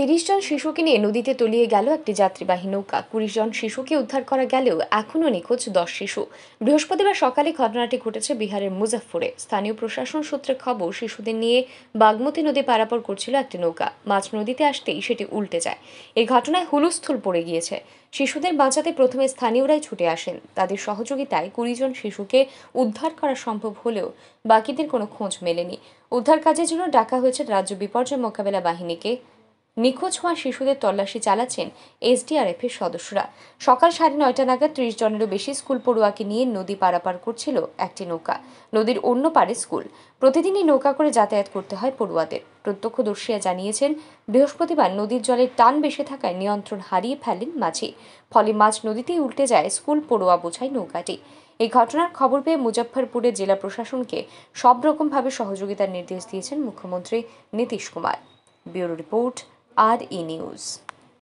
তিরিশ জন শিশুকে নিয়ে নদীতে তলিয়ে গেল একটি যাত্রীবাহী নৌকা কুড়ি জন শিশুকে উদ্ধার করা গেলেও এখনও নিখোঁজ দশ শিশু বৃহস্পতিবার সকালে ঘটনাটি ঘটেছে বিহারের মুজাফফরে স্থানীয় প্রশাসন সূত্রে খবর শিশুদের নিয়ে বাগমতী নদী পারাপার করছিল একটি নৌকা মাছ নদীতে আসতেই সেটি উল্টে যায় এই ঘটনায় হুলস্থুল পড়ে গিয়েছে শিশুদের বাঁচাতে প্রথমে স্থানীয়রাই ছুটে আসেন তাদের সহযোগিতায় কুড়ি জন শিশুকে উদ্ধার করা সম্ভব হলেও বাকিদের কোনো খোঁজ মেলেনি উদ্ধার কাজের জন্য ডাকা হয়েছে রাজ্য বিপর্যয় মোকাবেলা বাহিনীকে নিখোঁজ হওয়া শিশুদের তল্লাশি চালাচ্ছেন এসডিআরএফের সদস্যরা সকাল সাড়ে নয়টা নাগাদ ত্রিশ জনেরও বেশি স্কুল পড়ুয়াকে নিয়ে নদী পারাপার করছিল একটি নৌকা নদীর অন্য পারে স্কুল প্রতিদিনই নৌকা করে যাতায়াত করতে হয় পড়ুয়াদের প্রত্যক্ষদর্শীরা জানিয়েছেন বৃহস্পতিবার নদীর জলের টান বেশি থাকায় নিয়ন্ত্রণ হারিয়ে ফেলেন মাঝি ফলে মাছ নদীতেই উল্টে যায় স্কুল পড়ুয়া বোঝায় নৌকাটি এই ঘটনার খবর পেয়ে মুজফ্ফরপুরের জেলা প্রশাসনকে সব রকমভাবে সহযোগিতার নির্দেশ দিয়েছেন মুখ্যমন্ত্রী Nitish Kumar bureau report are in use.